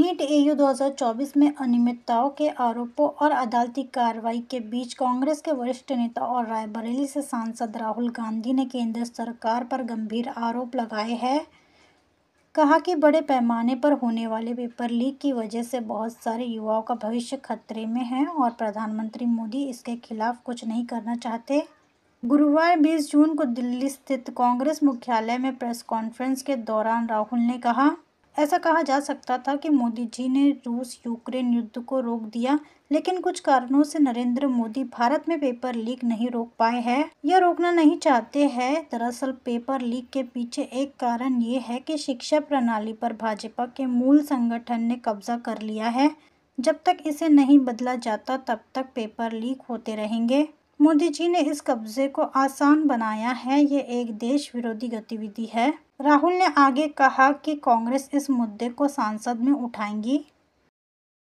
NEET ए 2024 में अनियमितताओं के आरोपों और अदालती कार्रवाई के बीच कांग्रेस के वरिष्ठ नेता और रायबरेली से सांसद राहुल गांधी ने केंद्र सरकार पर गंभीर आरोप लगाए हैं कहा कि बड़े पैमाने पर होने वाले पेपर लीक की वजह से बहुत सारे युवाओं का भविष्य खतरे में है और प्रधानमंत्री मोदी इसके खिलाफ कुछ नहीं करना चाहते गुरुवार 20 जून को दिल्ली स्थित कांग्रेस मुख्यालय में प्रेस कॉन्फ्रेंस के दौरान राहुल ने कहा ऐसा कहा जा सकता था कि मोदी जी ने रूस यूक्रेन युद्ध को रोक दिया लेकिन कुछ कारणों से नरेंद्र मोदी भारत में पेपर लीक नहीं रोक पाए हैं यह रोकना नहीं चाहते हैं दरअसल पेपर लीक के पीछे एक कारण ये है कि शिक्षा प्रणाली पर भाजपा के मूल संगठन ने कब्जा कर लिया है जब तक इसे नहीं बदला जाता तब तक पेपर लीक होते रहेंगे मोदी जी ने इस कब्जे को आसान बनाया है ये एक देश विरोधी गतिविधि है राहुल ने आगे कहा कि कांग्रेस इस मुद्दे को संसद में उठाएंगी